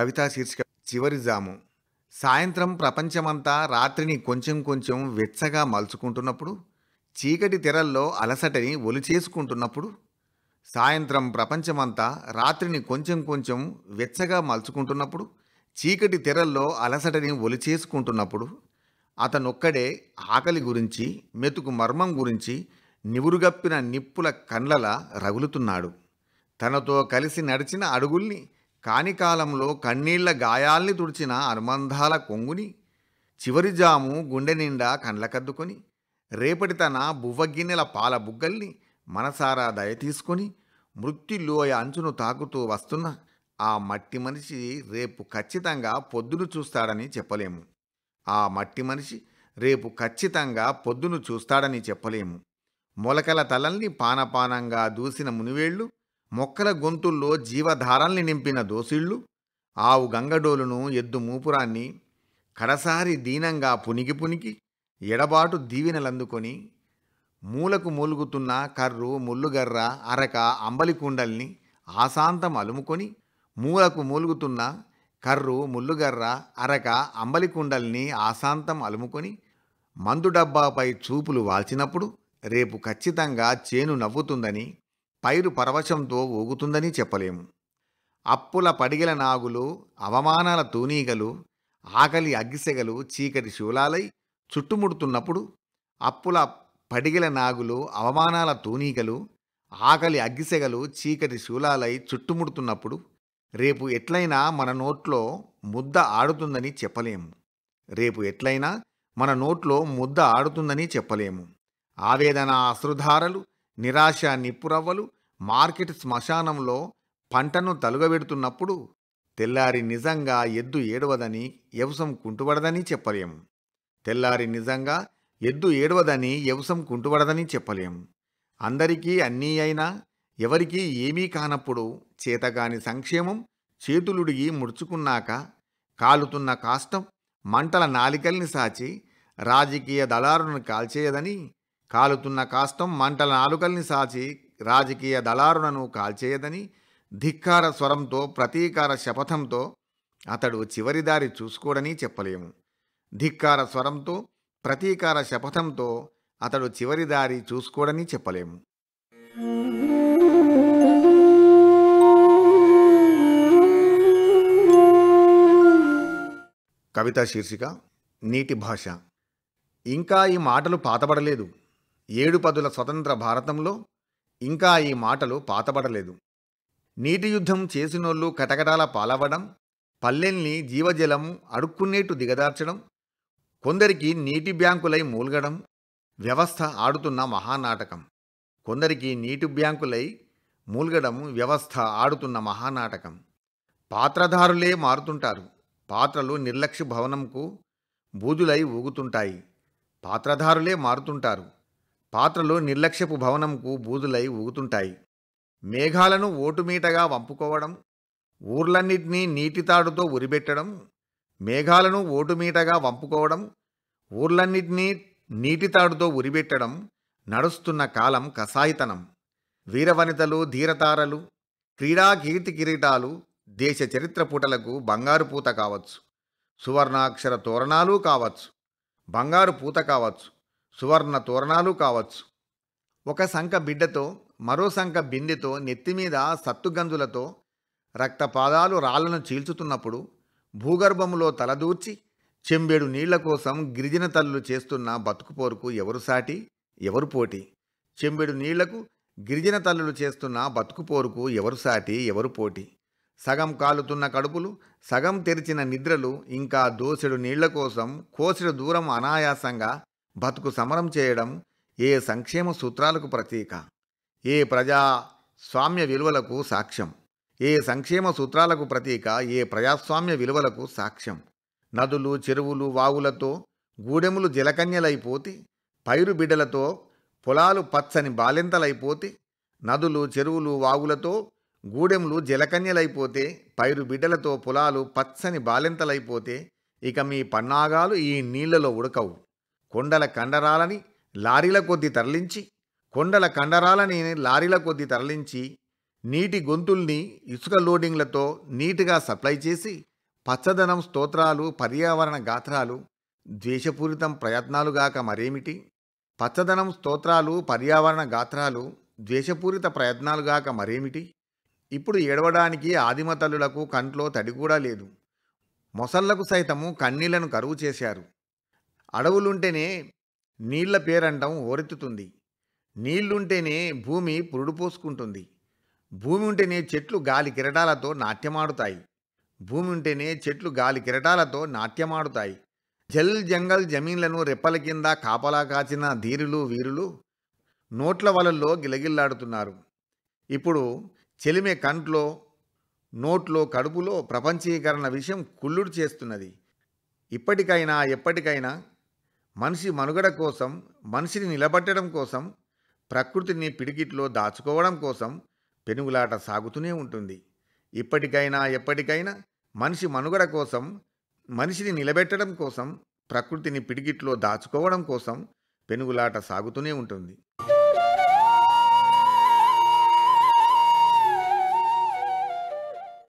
కవితా శీర్షిక చివరి జాము సాయంత్రం ప్రపంచమంతా రాత్రిని కొంచెం కొంచెం వెచ్చగా మలుచుకుంటున్నప్పుడు చీకటి తెరల్లో అలసటని ఒలిచేసుకుంటున్నప్పుడు సాయంత్రం ప్రపంచమంతా రాత్రిని కొంచెం కొంచెం వెచ్చగా మలుచుకుంటున్నప్పుడు చీకటి తెరల్లో అలసటని ఒలిచేసుకుంటున్నప్పుడు అతనొక్కడే ఆకలి గురించి మెతుకు మర్మం గురించి నివురుగప్పిన నిప్పుల కండ్లలా రగులుతున్నాడు తనతో కలిసి నడిచిన అడుగుల్ని కానికాలంలో కన్నీళ్ల గాయాల్ని తుడిచిన అనుబంధాల కొంగుని చివరి జాము గుండె నిండా కండ్లకద్దుకొని రేపటి తన బువ్వగిన్నెల పాల బుగ్గల్ని మనసారా దయ తీసుకొని మృత్యులోయ అంచును తాకుతూ వస్తున్న ఆ మట్టి మనిషి రేపు ఖచ్చితంగా పొద్దును చూస్తాడని చెప్పలేము ఆ మట్టి మనిషి రేపు ఖచ్చితంగా పొద్దును చూస్తాడని చెప్పలేము మొలకల తలల్ని పానపానంగా దూసిన మునివేళ్లు మొక్కల గొంతుల్లో జీవధారల్ని నింపిన దోసిళ్ళు ఆవు గంగడోలును ఎద్దు మూపురాన్ని కడసారి దీనంగా పునికి పునికి ఎడబాటు దీవెనలందుకొని మూలకు మూలుగుతున్న కర్రు ముల్లుగర్ర అరక అంబలి కుండల్ని ఆశాంతం అలుముకొని మూలకు మూలుగుతున్న కర్రు ముల్లుగర్ర అరక అంబలి కుండల్ని ఆశాంతం అలుముకొని మందు డబ్బాపై చూపులు వాల్చినప్పుడు రేపు ఖచ్చితంగా చేను నవ్వుతుందని పైరు పరవశంతో ఊగుతుందని చెప్పలేము అప్పుల పడిగల నాగులు అవమానాల తూనీగలు ఆకలి అగ్గిసెగలు చీకటి శూలాలై చుట్టుముడుతున్నప్పుడు అప్పుల పడిగల నాగులు అవమానాల తూనీగలు ఆకలి అగ్గిసెగలు చీకటి శూలాలై చుట్టుముడుతున్నప్పుడు రేపు ఎట్లయినా మన నోట్లో ముద్ద ఆడుతుందని చెప్పలేము రేపు ఎట్లయినా మన నోట్లో ముద్ద ఆడుతుందని చెప్పలేము ఆవేదన అశ్రుధారలు నిరాశ నిప్పురవ్వలు మార్కెట్ శ్మశానంలో పంటను తలుగబెడుతున్నప్పుడు తెల్లారి నిజంగా ఎద్దు ఏడవదని యవసం కుంటుబడదని చెప్పలేము తెల్లారి నిజంగా ఎద్దు ఏడవదని యవసం కుంటుబడదని చెప్పలేము అందరికీ అన్నీ అయినా ఎవరికీ ఏమీ కానప్పుడు చేతగాని సంక్షేమం చేతులుడిగి ముడుచుకున్నాక కాలుతున్న కాష్టం మంటల నాలికల్ని సాచి రాజకీయ దళారులను కాల్చేయదని కాలుతున్న కాస్తం మంటల నాలుకల్ని సాచి రాజకీయ దళారులను కాల్చేయదని ధిక్కార స్వరంతో ప్రతీకార శపథంతో అతడు చివరి దారి చూసుకోడని చెప్పలేము ధిక్కార స్వరంతో ప్రతీకార శపథంతో అతడు చివరి దారి చూసుకోడని చెప్పలేము కవిత శీర్షిక నీటి భాష ఇంకా ఈ మాటలు పాతబడలేదు ఏడు పదుల స్వతంత్ర భారతంలో ఇంకా ఈ మాటలు పాతబడలేదు నీటి యుద్ధం చేసినోళ్ళు కటకటాల పాలవడం పల్లెల్ని జీవజలం అడుక్కునేట్టు దిగదార్చడం కొందరికి నీటి బ్యాంకులై మూల్గడం వ్యవస్థ ఆడుతున్న మహానాటకం కొందరికి నీటి బ్యాంకులై మూల్గడం వ్యవస్థ ఆడుతున్న మహానాటకం పాత్రధారులే మారుతుంటారు పాత్రలు నిర్లక్ష్య భవనంకు బూదులై ఊగుతుంటాయి పాత్రధారులే మారుతుంటారు పాత్రలు నిర్లక్ష్యపు భవనంకు బూదులై ఊగుతుంటాయి మేఘాలను ఓటుమీటగా వంపుకోవడం ఊర్లన్నింటినీ నీటితాడుతో ఉరిబెట్టడం మేఘాలను ఓటుమీటగా వంపుకోవడం ఊర్లన్నింటినీ నీటితాడుతో ఉరిబెట్టడం నడుస్తున్న కాలం కసాయితనం వీరవనితలు ధీరతారలు క్రీడా కీర్తి కిరీటాలు దేశ చరిత్ర పూటలకు బంగారు పూత కావచ్చు సువర్ణాక్షర తోరణాలు కావచ్చు బంగారు పూత కావచ్చు సువర్ణ తోరణాలు కావచ్చు ఒక సంఖ బిడ్డతో మరో సంఖ బిందెతో నెత్తిమీద సత్తుగంజులతో రక్తపాదాలు రాళ్లను చీల్చుతున్నప్పుడు భూగర్భములో తలదూర్చి చెంబేడు నీళ్ల కోసం గిరిజన తల్లులు చేస్తున్న బతుకుపోరుకు ఎవరు సాటి ఎవరు పోటీ చెంబేడు నీళ్లకు గిరిజన తల్లులు చేస్తున్న బతుకుపోరుకు ఎవరు సాటి ఎవరు పోటీ సగం కాలుతున్న కడుపులు సగం తెరిచిన నిద్రలు ఇంకా దోసెడు నీళ్ల కోసం కోసెడు దూరం అనాయాసంగా బతుకు సమరం చేయడం ఏ సంక్షేమ సూత్రాలకు ప్రతీక ఏ ప్రజా స్వామ్య విలువలకు సాక్ష్యం ఏ సంక్షేమ సూత్రాలకు ప్రతీక ఏ ప్రజాస్వామ్య విలువలకు సాక్ష్యం నదులు చెరువులు వాగులతో గూడెములు జలకన్యలైపోతి పైరు బిడ్డలతో పొలాలు పచ్చని బాలింతలైపోతే నదులు చెరువులు వాగులతో గూడెములు జలకన్యలైపోతే పైరు బిడ్డలతో పొలాలు పచ్చని బాలింతలైపోతే ఇక మీ పన్నాగాలు ఈ నీళ్లలో ఉడకవు కొండల కండరాలని లారీల కొద్దీ తరలించి కొండల కండరాలని లారీల కొద్దీ తరలించి నీటి గొంతుల్ని ఇసుక లోడింగ్లతో నీటుగా సప్లై చేసి పచ్చదనం స్తోత్రాలు పర్యావరణ గాత్రాలు ద్వేషపూరితం ప్రయత్నాలుగాక మరేమిటి పచ్చదనం స్తోత్రాలు పర్యావరణ గాత్రాలు ద్వేషపూరిత ప్రయత్నాలుగాక మరేమిటి ఇప్పుడు ఏడవడానికి ఆదిమతల్లులకు కంట్లో తడి కూడా లేదు మొసళ్లకు సైతము కన్నీళ్లను కరువు చేశారు అడవులుంటేనే నీళ్ల పేరంటం ఓరెత్తుతుంది నీళ్లుంటేనే భూమి పురుడు పోసుకుంటుంది భూమి ఉంటేనే చెట్లు గాలి కిరటాలతో నాట్యమాడుతాయి భూమి ఉంటేనే చెట్లు గాలి కిరటాలతో నాట్యమాడుతాయి జల్ జంగల్ జమీన్లను రెప్పల కింద కాపలా కాచిన ధీరులు వీరులు నోట్ల వలల్లో గిలగిల్లాడుతున్నారు ఇప్పుడు చెలిమే కంట్లో నోట్లో కడుపులో ప్రపంచీకరణ విషయం కుళ్ళుడు చేస్తున్నది ఇప్పటికైనా ఎప్పటికైనా మనిషి మనుగడ కోసం మనిషిని నిలబట్టడం కోసం ప్రకృతిని పిడికిట్లో దాచుకోవడం కోసం పెనుగులాట సాగుతూనే ఉంటుంది ఇప్పటికైనా ఎప్పటికైనా మనిషి మనుగడ కోసం మనిషిని నిలబెట్టడం కోసం ప్రకృతిని పిడికిట్లో దాచుకోవడం కోసం పెనుగులాట సాగుతూనే ఉంటుంది